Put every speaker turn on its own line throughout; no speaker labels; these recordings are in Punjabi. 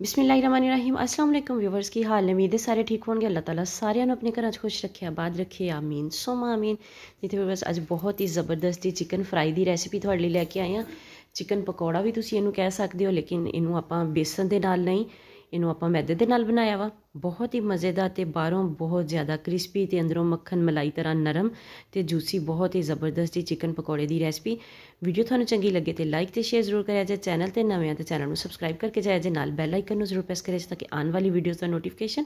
ਬਿਸਮਿਲ੍ਲਾਹਿਰਰahmanirrahim ਅਸਲਾਮ ਅਲੈਕਮ ਵਿਵਰਸ ਕੀ ਹਾਲ ਨੇ ਉਮੀਦ ਹੈ ਸਾਰੇ ਠੀਕ ਹੋਣਗੇ ਅੱਲਾਹ ਤਾਲਾ ਸਾਰਿਆਂ ਨੂੰ ਆਪਣੇ ਘਰਾਂ 'ਚ ਖੁਸ਼ ਰੱਖੇ ਆਬਾਦ ਰੱਖੇ ਆਮੀਨ ਸੋਮਾ ਆਮੀਨ ਜਿੱਥੇ ਵਿਵਰਸ ਅੱਜ ਬਹੁਤ ਹੀ ਜ਼ਬਰਦਸਤ ਚਿਕਨ ਫਰਾਈ ਦੀ ਰੈਸਿਪੀ ਤੁਹਾਡੇ ਲਈ ਲੈ ਕੇ ਆਏ ਆ ਚਿਕਨ ਪਕੌੜਾ ਵੀ ਤੁਸੀਂ ਇਹਨੂੰ ਕਹਿ ਸਕਦੇ ਹੋ ਲੇਕਿਨ ਇਹਨੂੰ ਆਪਾਂ ਬੇਸਨ ਦੇ ਨਾਲ ਨਹੀਂ ਇਹਨੂੰ ਆਪਾਂ ਮੈਦੇ ਦੇ ਨਾਲ ਬਣਾਇਆ ਵਾ ਬਹੁਤ ਹੀ ਮਜ਼ੇਦਾਰ ਤੇ ਬਾਹਰੋਂ ਬਹੁਤ ਜ਼ਿਆਦਾ ਕ੍ਰਿਸਪੀ ਤੇ ਅੰਦਰੋਂ ਮੱਖਣ ਮਲਾਈ ਤਰ੍ਹਾਂ ਨਰਮ ਤੇ ਜੂਸੀ ਬਹੁਤ ਹੀ ਜ਼ਬਰਦਸਤ ਜੀ ਚਿਕਨ ਪਕੌੜੇ ਦੀ ਰੈਸਪੀ ਵੀਡੀਓ ਤੁਹਾਨੂੰ ਚੰਗੀ ਲੱਗੇ ਤੇ ਲਾਈਕ ਤੇ ਸ਼ੇਅਰ ਜ਼ਰੂਰ ਕਰਿਆ ਜੇ ਚੈਨਲ ਤੇ ਨਵੇਂ ਆ ਤੇ ਚੈਨਲ ਨੂੰ ਸਬਸਕ੍ਰਾਈਬ ਕਰਕੇ ਜਾਇਆ ਜੇ ਨਾਲ ਬੈਲ ਆਈਕਨ ਨੂੰ ਜ਼ਰੂਰ ਪ੍ਰੈਸ ਕਰਿਆ ਜੇ ਤਾਂ ਕਿ ਆਉਣ ਵਾਲੀ ਵੀਡੀਓਜ਼ ਦਾ ਨੋਟੀਫਿਕੇਸ਼ਨ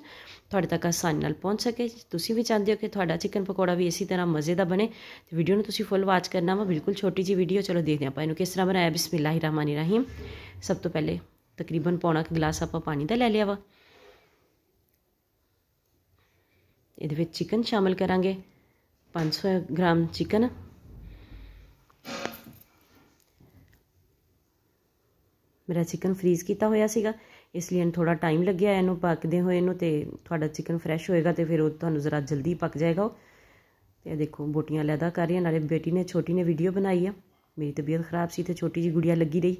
ਤੁਹਾਡੇ ਤੱਕ ਆਸਾਨੀ ਨਾਲ ਪਹੁੰਚ ਸਕੇ ਤੁਸੀਂ ਵੀ ਚਾਹੁੰਦੇ ਹੋ ਕਿ ਤੁਹਾਡਾ ਚਿਕਨ ਪਕੌੜਾ ਵੀ ਇਸੇ ਤਰ੍ਹਾਂ ਮਜ਼ੇਦਾਰ ਬਣੇ ਤੇ ਵੀਡੀਓ ਨੂੰ ਤੁਸੀਂ ਫੁੱਲ ਵਾਚ ਕਰਨਾ ਵਾ ਬਿਲਕੁਲ ਛੋਟੀ ਜੀ ਵੀਡੀਓ ਚਲੋ ਦੇਖਦੇ ਆਪਾਂ ਇਹਨੂੰ ਕਿਸ ਤਰ੍ਹਾਂ ਬਣਾਇਆ ਬਿਸਮਿਲ੍ਲਾਹਿਰ ਸਭ ਤੋਂ ਪਹਿਲੇ ਤਕਰੀਬਨ ਪੌਣਾ ਕਿ ਗਲਾਸ ਆਪਾਂ ਪਾਣੀ ਦਾ ਲੈ ਲਿਆ ਵਾ ਇਹਦੇ ਵਿੱਚ ਚਿਕਨ ਸ਼ਾਮਲ ਕਰਾਂਗੇ 500 ਗ੍ਰਾਮ ਚਿਕਨ ਮੇਰਾ ਚਿਕਨ ਫ੍ਰੀਜ਼ ਕੀਤਾ ਹੋਇਆ ਸੀਗਾ ਇਸ ਲਈ ਥੋੜਾ ਟਾਈਮ ਲੱਗਿਆ ਇਹਨੂੰ ਪੱਕਦੇ ਹੋਏ ਇਹਨੂੰ ਤੇ ਤੁਹਾਡਾ ਚਿਕਨ ਫਰੈਸ਼ ਹੋਏਗਾ ਤੇ ਫਿਰ ਉਹ ਤੁਹਾਨੂੰ ਜ਼ਰਾ ਜਲਦੀ ਪੱਕ ਜਾਏਗਾ ਤੇ ਇਹ ਦੇਖੋ ਬੋਟੀਆਂ ਲੈਦਾ ਕਰ ਰਹੀਆਂ ਨਾਲੇ ਬੇਟੀ ਨੇ ਛੋਟੀ ਨੇ ਵੀਡੀਓ ਬਣਾਈ ਆ ਮੇਰੀ ਤਬੀਅਤ ਖਰਾਬ ਸੀ ਤੇ ਛੋਟੀ ਜੀ ਗੁੜੀਆ ਲੱਗੀ ਰਹੀ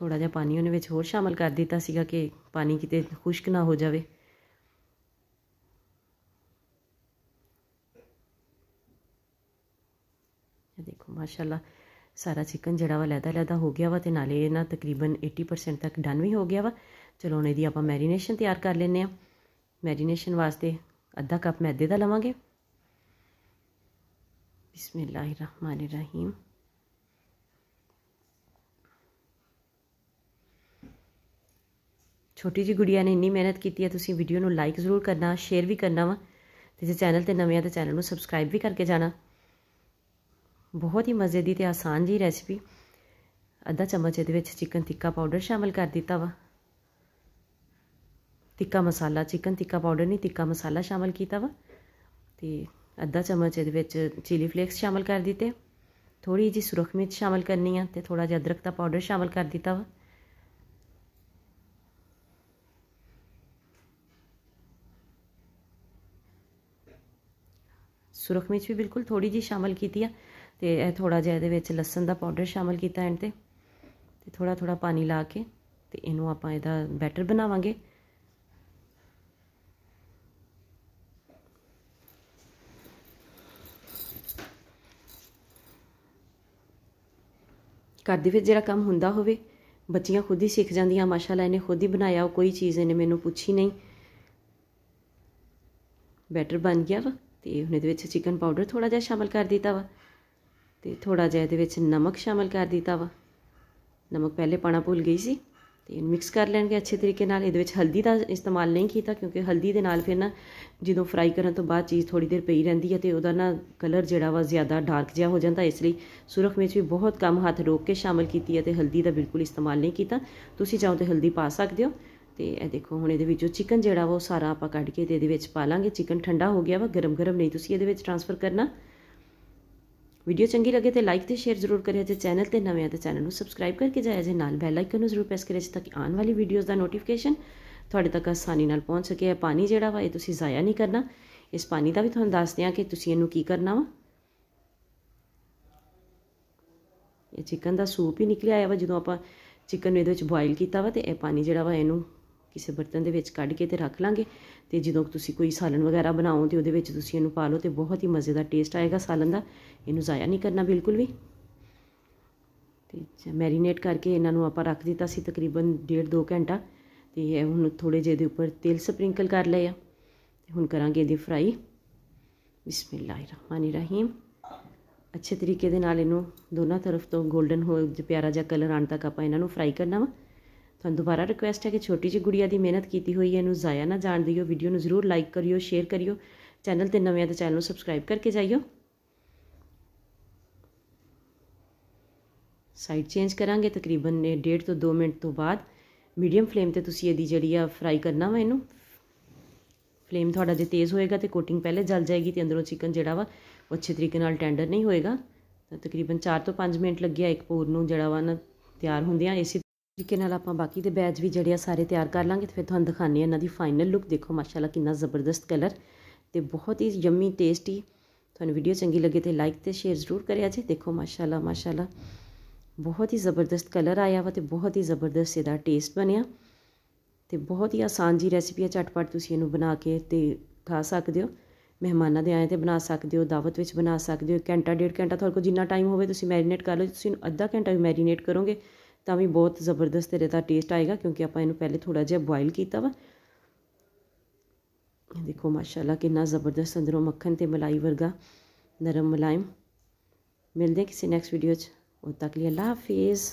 ਥੋੜਾ ਜਿਹਾ ਪਾਣੀ ਉਹਨੇ ਵਿੱਚ ਹੋਰ ਸ਼ਾਮਲ ਕਰ ਦਿੱਤਾ ਸੀਗਾ ਕਿ ਪਾਣੀ ਕਿਤੇ ਖੁਸ਼ਕ ਨਾ ਹੋ ਜਾਵੇ ਇਹ ਦੇਖੋ ਮਾਸ਼ਾਅੱਲਾ ਸਾਰਾ ਚਿਕਨ ਜਿਹੜਾ ਵਾ ਲੈਦਾ ਲੈਦਾ ਹੋ ਗਿਆ ਵਾ ਤੇ ਨਾਲੇ ਇਹਨਾਂ ਤਕਰੀਬਨ 80% ਤੱਕ ਡਨ ਵੀ ਹੋ ਗਿਆ ਵਾ ਚਲੋ ਹੁਣ ਇਹਦੀ ਆਪਾਂ ਮੈਰੀਨੇਸ਼ਨ ਤਿਆਰ ਕਰ ਲੈਨੇ ਆ ਮੈਰੀਨੇਸ਼ਨ ਵਾਸਤੇ ਅੱਧਾ ਕੱਪ ਮੈਦੇ ਦਾ ਲਵਾਂਗੇ ਬਿਸਮਿਲ੍ਲਾਹਿਰ ਰਹਿਮਾਨਿਰ ਛੋਟੀ ਜੀ ਗੁੜੀਆ ਨੇ ਇੰਨੀ ਮਿਹਨਤ ਕੀਤੀ ਹੈ ਤੁਸੀਂ ਵੀਡੀਓ ਨੂੰ ਲਾਈਕ ਜ਼ਰੂਰ ਕਰਨਾ ਸ਼ੇਅਰ ਵੀ ਕਰਨਾ ਵਾ ਤੇ ਜੇ ਚੈਨਲ ਤੇ ਨਵੇਂ ਆ ਤਾਂ ਚੈਨਲ ਨੂੰ ਸਬਸਕ੍ਰਾਈਬ ਵੀ ਕਰਕੇ ਜਾਣਾ ਬਹੁਤ ਹੀ ਮਜ਼ੇ ਦੀ ਤੇ ਆਸਾਨ ਜੀ ਰੈਸਪੀ ਅੱਧਾ ਚਮਚ ਇਹਦੇ ਵਿੱਚ ਚਿਕਨ ਟਿੱਕਾ ਪਾਊਡਰ ਸ਼ਾਮਿਲ ਕਰ ਦਿੱਤਾ ਵਾ ਟਿੱਕਾ ਮਸਾਲਾ ਚਿਕਨ ਟਿੱਕਾ ਪਾਊਡਰ ਨਹੀਂ ਟਿੱਕਾ ਮਸਾਲਾ ਸ਼ਾਮਿਲ ਕੀਤਾ ਵਾ ਤੇ ਅੱਧਾ ਚਮਚ ਇਹਦੇ ਵਿੱਚ ਚੀਲੀ ਫਲੇਕਸ ਸ਼ਾਮਿਲ ਕਰ ਦਿੱਤੇ ਥੋੜੀ ਜੀ ਸੁਰਖ ਮਿਰਚ ਸ਼ਾਮਿਲ ਕਰਨੀ ਆ ਤੇ ਥੋੜਾ ਜਿਹਾ ਅਦਰਕ ਦਾ ਪਾਊਡਰ ਸ਼ਾਮਿਲ ਕਰ ਦਿੱਤਾ ਵਾ ਸੁਰਖ ਮਿਰਚ ਵੀ ਬਿਲਕੁਲ ਥੋੜੀ ਜੀ ਸ਼ਾਮਲ ਕੀਤੀ ਆ ਤੇ ਇਹ ਥੋੜਾ ਜਿਹਾ ਇਹਦੇ ਵਿੱਚ ਲਸਣ ਦਾ ਪਾਊਡਰ ਸ਼ਾਮਲ ਕੀਤਾ ਐਂਡ ਤੇ ਤੇ ਥੋੜਾ ਥੋੜਾ ਪਾਣੀ ਲਾ ਕੇ ਤੇ ਇਹਨੂੰ ਆਪਾਂ ਇਹਦਾ ਬੈਟਰ ਬਣਾਵਾਂਗੇ ਘਰ ਦੇ ਵਿੱਚ ਜਿਹੜਾ ਕੰਮ ਹੁੰਦਾ ਹੋਵੇ ਬੱਚੀਆਂ ਖੁਦ ਹੀ ਸਿੱਖ ਜਾਂਦੀਆਂ ਮਾਸ਼ਾਅੱਲਾ ਇਹਨੇ ਖੁਦ ਹੀ ਬਣਾਇਆ ਕੋਈ ਚੀਜ਼ ਇਹਨੇ ਮੈਨੂੰ ਪੁੱਛੀ ਨਹੀਂ ਬੈਟਰ ਬਣ ਗਿਆ ਵਾ ਤੇ ਹੁਣ ਇਹਦੇ ਵਿੱਚ ਚਿਕਨ ਪਾਊਡਰ ਥੋੜਾ ਜਿਹਾ ਸ਼ਾਮਲ ਕਰ ਦਿੱਤਾ ਵਾ ਤੇ ਥੋੜਾ ਜਿਹਾ ਇਹਦੇ ਵਿੱਚ ਨਮਕ ਸ਼ਾਮਲ ਕਰ ਦਿੱਤਾ ਵਾ ਨਮਕ ਪਹਿਲੇ ਪਾਣਾ ਭੁੱਲ ਗਈ ਸੀ ਤੇ ਮਿਕਸ ਕਰ ਲੈਣਗੇ ਅੱਛੇ ਤਰੀਕੇ ਨਾਲ ਇਹਦੇ ਵਿੱਚ ਹਲਦੀ ਦਾ ਇਸਤੇਮਾਲ ਨਹੀਂ ਕੀਤਾ ਕਿਉਂਕਿ ਹਲਦੀ ਦੇ ਨਾਲ ਫਿਰ ਨਾ ਜਦੋਂ ਫਰਾਈ ਕਰਨ ਤੋਂ ਬਾਅਦ ਚੀਜ਼ ਥੋੜੀ ਦੇਰ ਪਈ ਰਹਿੰਦੀ ਹੈ ਤੇ ਉਹਦਾ ਨਾ ਕਲਰ ਜਿਹੜਾ ਵਾ ਜ਼ਿਆਦਾ ਡਾਰਕ ਜਿਹਾ ਹੋ ਜਾਂਦਾ ਇਸ ਲਈ ਸੁਰਖ ਵਿੱਚ ਵੀ ਬਹੁਤ ਕਮ ਹੱਥ ਰੋਕ ਕੇ ਸ਼ਾਮਲ ਕੀਤੀ ਹੈ ਤੇ ਹਲਦੀ ਦਾ ਬਿਲਕੁਲ ਇਸਤੇਮਾਲ ਨਹੀਂ ਕੀਤਾ ਤੁਸੀਂ ਚਾਹੋ ਤੇ ਹਲਦੀ ਪਾ ਸਕਦੇ ਹੋ ਤੇ ਇਹ ਦੇਖੋ ਹੁਣ ਇਹਦੇ ਵਿੱਚੋਂ ਚਿਕਨ ਜਿਹੜਾ ਵਾ ਉਹ ਸਾਰਾ ਆਪਾਂ ਕੱਢ ਕੇ ਤੇ ਇਹਦੇ ਵਿੱਚ ਪਾ ਲਾਂਗੇ ਚਿਕਨ ਠੰਡਾ ਹੋ ਗਿਆ ਵਾ ਗਰਮ-ਗਰਮ ਨਹੀਂ ਤੁਸੀਂ ਇਹਦੇ ਵਿੱਚ ਟ੍ਰਾਂਸਫਰ ਕਰਨਾ ਵੀਡੀਓ ਚੰਗੀ ਲੱਗੇ ਤੇ ਲਾਈਕ ਤੇ ਸ਼ੇਅਰ ਜ਼ਰੂਰ ਕਰਿਆ ਜੇ ਚੈਨਲ ਤੇ ਨਵੇਂ ਆ ਤੇ ਚੈਨਲ ਨੂੰ ਸਬਸਕ੍ਰਾਈਬ ਕਰਕੇ ਜਾਇਆ ਜੇ ਨਾਲ ਬੈਲ ਆਈਕਨ ਨੂੰ ਜ਼ਰੂਰ ਪ੍ਰੈਸ ਕਰਿਆ ਤਾਂ ਤੱਕ ਆਉਣ ਵਾਲੀ ਵੀਡੀਓਜ਼ ਦਾ ਨੋਟੀਫਿਕੇਸ਼ਨ ਤੁਹਾਡੇ ਤੱਕ ਆਸਾਨੀ ਨਾਲ ਪਹੁੰਚ ਸਕੇ ਇਹ ਪਾਣੀ ਜਿਹੜਾ ਵਾ ਇਹ ਤੁਸੀਂ ਜ਼ਾਇਆ ਨਹੀਂ ਕਰਨਾ ਇਸ ਪਾਣੀ ਦਾ ਵੀ ਤੁਹਾਨੂੰ ਦੱਸਦੇ ਆ ਕਿ ਤੁਸੀਂ ਇਹਨੂੰ ਕੀ ਕਰਨਾ ਵਾ ਇਹ ਚਿਕਨ ਦਾ ਸੂਪ ਹੀ ਨਿਕਲਿਆ ਆਇਆ ਵਾ ਜਦੋਂ ਆਪਾਂ ਚਿਕਨ ਨੂੰ ਇਹਦੇ ਵਿੱਚ ਬੋਇਲ ਕੀਤਾ ਵਾ ਤੇ ਇਹ ਪਾਣੀ ਜਿਹੜਾ ਵਾ ਇਹਨੂੰ ਕਿਸੇ ਬਰਤਨ ਦੇ ਵਿੱਚ ਕੱਢ ਕੇ ਤੇ ਰੱਖ ਲਾਂਗੇ ਤੇ ਜਦੋਂ ਤੁਸੀਂ ਕੋਈ ਸਾਲਨ ਵਗੈਰਾ ਬਣਾਓ ਤੇ ਉਹਦੇ ਵਿੱਚ ਤੁਸੀਂ ਇਹਨੂੰ ਪਾ ਲਓ ਤੇ ਬਹੁਤ ਹੀ ਮਜ਼ੇਦਾਰ ਟੇਸਟ ਆਏਗਾ ਸਾਲਨ ਦਾ ਇਹਨੂੰ ਜ਼ਾਇਆ ਨਹੀਂ ਕਰਨਾ ਬਿਲਕੁਲ ਵੀ ਤੇ ਮੈਰੀਨੇਟ ਕਰਕੇ ਇਹਨਾਂ ਨੂੰ ਆਪਾਂ ਰੱਖ ਦਿੱਤਾ ਸੀ ਤਕਰੀਬਨ 1.5 2 ਘੰਟਾ ਤੇ ਇਹ ਹੁਣ ਥੋੜੇ ਜਿਹੇ ਦੇ ਉੱਪਰ ਤੇਲ ਸਪ੍ਰਿੰਕਲ ਕਰ ਲਿਆ ਤੇ ਹੁਣ ਕਰਾਂਗੇ ਇਹਦੀ ਫਰਾਈ ਬਿਸਮਿਲ੍ਲਾਹਿਰਰਹਿਮਾਨਿਰਰਹੀਮ ਅੱਛੇ ਤਰੀਕੇ ਦੇ ਨਾਲ ਇਹਨੂੰ ਦੋਨਾਂ ਤਰਫ ਤੋਂ 골ਡਨ ਹੋ ਪਿਆਰਾ ਜਿਹਾ ਕਲਰ ਆਣ ਤੱਕ ਆਪਾਂ ਇਹਨਾਂ ਨੂੰ ਫਰਾਈ ਕਰਨਾ ਵਾ ਤੁਹਾਨੂੰ ਦੁਬਾਰਾ ਰਿਕੁਐਸਟ ਹੈ ਕਿ ਛੋਟੀ ਜਿਹੀ ਗੁੜੀਆ ਦੀ ਮਿਹਨਤ ਕੀਤੀ ਹੋਈ ਹੈ ਇਹਨੂੰ ਜ਼ਾਇਆ ਨਾ ਜਾਣ ਦਿਓ ਵੀਡੀਓ ਨੂੰ ਜ਼ਰੂਰ ਲਾਈਕ ਕਰਿਓ ਸ਼ੇਅਰ ਕਰਿਓ ਚੈਨਲ ਤੇ ਨਵੇਂ ਆਏ ਤਾਂ ਚੈਨਲ ਨੂੰ ਸਬਸਕ੍ਰਾਈਬ ਕਰਕੇ ਜਾਇਓ ਸਾਈਡ ਚੇਂਜ ਕਰਾਂਗੇ ਤਕਰੀਬਨ 1.5 ਤੋਂ 2 ਮਿੰਟ ਤੋਂ ਬਾਅਦ ਮੀਡੀਅਮ ਫਲੇਮ ਤੇ ਤੁਸੀਂ ਇਹਦੀ ਜਿਹੜੀ ਆ ਫਰਾਈ ਕਰਨਾ ਵਾ ਇਹਨੂੰ ਫਲੇਮ ਤੁਹਾਡਾ ਜੇ ਤੇਜ਼ ਹੋਏਗਾ ਤੇ ਕੋਟਿੰਗ ਪਹਿਲੇ ਜਲ ਜਾਏਗੀ ਤੇ ਅੰਦਰੋਂ ਚਿਕਨ ਜਿਹੜਾ ਵਾ ਉਹ ਅੱਛੇ ਤਰੀਕੇ ਨਾਲ ਟੈਂਡਰ ਨਹੀਂ ਹੋਏਗਾ ਤਾਂ ਤਕਰੀਬਨ 4 ਤੋਂ 5 ਮਿੰਟ ਲੱਗਿਆ ਇੱਕ ਪੂਰ ਨੂੰ ਜਿਹੜਾ ਵਾ ਨਾ ਤਿਆਰ ਹੁੰਦਿਆਂ ਇਸੇ ਤਰੀਕੇ ਨਾਲ ਆਪਾਂ ਬਾਕੀ ਦੇ ਬੈਚ ਵੀ ਜਿਹੜੇ ਆ ਸਾਰੇ ਤਿਆਰ ਕਰ ਲਾਂਗੇ ਤੇ ਫਿਰ ਤੁਹਾਨੂੰ ਦਿਖਾਣੇ ਇਹਨਾਂ ਦੀ ਫਾਈਨਲ ਲੁੱਕ ਦੇਖੋ ਮਾਸ਼ਾਅੱਲਾ ਕਿੰਨਾ ਜ਼ਬਰਦਸਤ ਕਲਰ ਤੇ ਬਹੁਤ ਹੀ ਯੰਮੀ ਟੇਸਟੀ ਤੁਹਾਨੂੰ ਵੀਡੀਓ ਚੰਗੀ ਲੱਗੇ ਤੇ ਲਾਈਕ ਤੇ ਸ਼ੇਅਰ ਜ਼ਰੂਰ ਕਰਿਆ ਜੀ ਦੇਖੋ ਮਾਸ਼ਾਅੱਲਾ ਮਾਸ਼ਾਅੱਲਾ ਬਹੁਤ ਹੀ ਜ਼ਬਰਦਸਤ ਕਲਰ ਆਇਆ ਵਾ ਤੇ ਬਹੁਤ ਹੀ ਜ਼ਬਰਦਸਤ ਇਹਦਾ ਟੇਸਟ ਬਣਿਆ ਤੇ ਬਹੁਤ ਹੀ ਆਸਾਨ ਜੀ ਰੈਸਪੀ ਆ ਚਟਪਟ ਤੁਸੀਂ ਇਹਨੂੰ ਬਣਾ ਕੇ ਤੇ ਖਾ ਸਕਦੇ ਹੋ ਮਹਿਮਾਨਾਂ ਦੇ ਆਏ ਤੇ ਬਣਾ ਸਕਦੇ ਹੋ ਦਾਵਤ ਵਿੱਚ ਬਣਾ ਸਕਦੇ ਹੋ ਘੰਟਾ ਡੇਢ ਘੰਟਾ ਤੁਹਾਡੇ ਕੋਲ ਜਿੰਨਾ ਟਾਈਮ ਹੋਵੇ ਤੁਸੀਂ ਮੈਰੀਨੇਟ ਕਰ ਲਓ ਤੁਸੀਂ ਅੱਧਾ ਘੰਟਾ ਵੀ ਮੈਰੀਨੇਟ ਕਰੋਗੇ तो भी बहुत जबरदस्त यदा टेस्ट आएगा क्योंकि आपू पहले थोड़ा जहा बॉयल किया वा देखो माशाला कि जबरदस्त अंदरों मखन तो मलाई वर्गा नरम मुलायम मिलते हैं किसी नैक्सट वीडियो उद तक अल्लाह हाफिज़